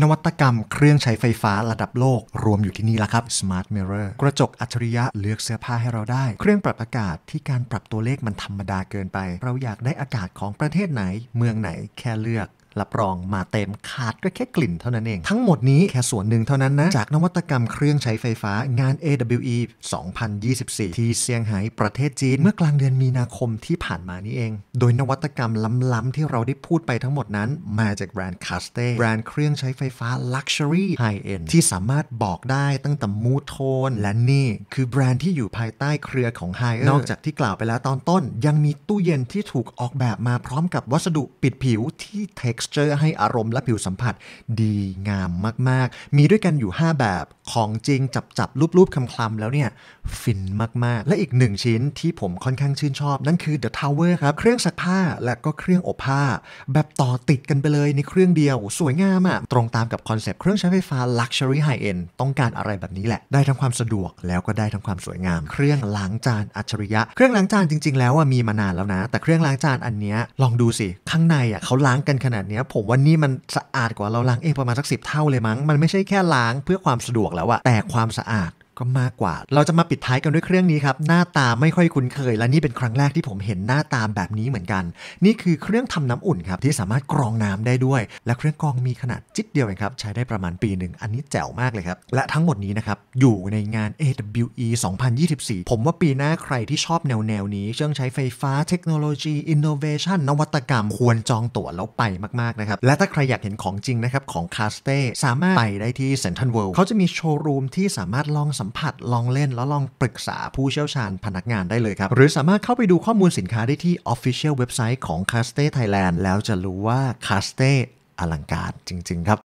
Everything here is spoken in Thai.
นวัตกรรมเครื่องใช้ไฟฟ้าระดับโลก รวมอยู่ที่นี่ละครับ Smart Mirror กระจกอัจฉริยะเลือกเสื้อผ้าให้เราได้ เครื่องปรับอากาศที่การปรับตัวเลขมันธรรมดาเกินไป เราอยากได้อากาศของประเทศไหนเมืองไหนแค่เลือกรับรองมาเต็มขาดก็แค่กลิ่นเท่านั้นเองทั้งหมดนี้แค่ส่วนหนึ่งเท่านั้นนะ จากนวัตกรรมเครื่องใช้ไฟฟ้างาน AWE 2024 ที่เซี่ยงไฮ้ประเทศจีน เมื่อกลางเดือนมีนาคมที่ผ่านมานี้เอง โดยนวัตกรรมล้ำๆที่เราได้พูดไปทั้งหมดนั้น มาจากแบรนด์คาสเต้แบรนด์เครื่องใช้ไฟฟ้า Luxury High End ที่สามารถบอกได้ตั้งแต่มูทโทนและนี่ คือแบรนด์ที่อยู่ภายใต้เครือของไฮเออร์นอกจากที่กล่าวไปแล้วตอนต้น ยังมีตู้เย็นที่ถูกออกแบบมาพร้อมกับวัสดุปิดผิวที่เทค texture ให้อารมณ์และผิวสัมผัสดีงามมากๆ มีด้วยกันอยู่ 5 แบบของจริงจับจับรูปๆคลำๆแล้วเนี่ยฟินมากๆ และอีกหนึ่งชิ้นที่ผมค่อนข้างชื่นชอบ นั่นคือ The Tower ครับ เครื่องซักผ้า และก็เครื่องอบผ้า แบบต่อติดกันไปเลยในเครื่องเดียวสวยงามอะ่ะตรงตามกับคอนเซปต์ เครื่องใช้ไฟฟ้า Luxury High End ต้องการอะไรแบบนี้แหละ ได้ทั้งความสะดวกแล้วก็ได้ทั้งความสวยงามเครื่องล้างจานอัจฉริยะเครื่องล้างจานจริง ๆแล้วอ่ะมีมานานแล้วนะ แต่เครื่องล้างจานอันเนี้ยลองดูสิข้างในอ่ะเขาล้างกันขนาดนี้ยผมว่านี่มันสะอาดกว่าเราล้างเองประมาณสักสิบเท่าเลยมั้ง มันไม่ใช่แค่ล้างเพื่อความสะดวกแล้วอะแต่ความสะอาดก็มากกว่า เราจะมาปิดท้ายกันด้วยเครื่องนี้ครับ หน้าตาไม่ค่อยคุ้นเคย และนี่เป็นครั้งแรกที่ผมเห็นหน้าตาแบบนี้เหมือนกัน นี่คือเครื่องทำน้ำอุ่นครับที่สามารถกรองน้ำได้ด้วย และเครื่องกรองมีขนาดจิ๊ดเดียวเองครับใช้ได้ประมาณปีหนึ่ง อันนี้แจ๋วมากเลยครับ และทั้งหมดนี้นะครับอยู่ในงาน AWE 2024 ผมว่าปีหน้าใครที่ชอบแนวแนวนี้เรื่องใช้ไฟฟ้าเทคโนโลยีอินโนเวชันนวัตกรรมควรจองตั๋วแล้วไปมากๆนะครับ และถ้าใครอยากเห็นของจริงนะครับของคาสเต้สามารถไปได้ที่เซนทรัลเวิลด์เขาจะมีโชว์รูมที่สามารถลองสัมผัสลองเล่นแล้วลองปรึกษาผู้เชี่ยวชาญพนักงานได้เลยครับ หรือสามารถเข้าไปดูข้อมูลสินค้าได้ที่ Official เว็บไซต์ของ c a s t e Thailand แล้วจะรู้ว่า c a s t e อลังการ จริง ๆ ครับ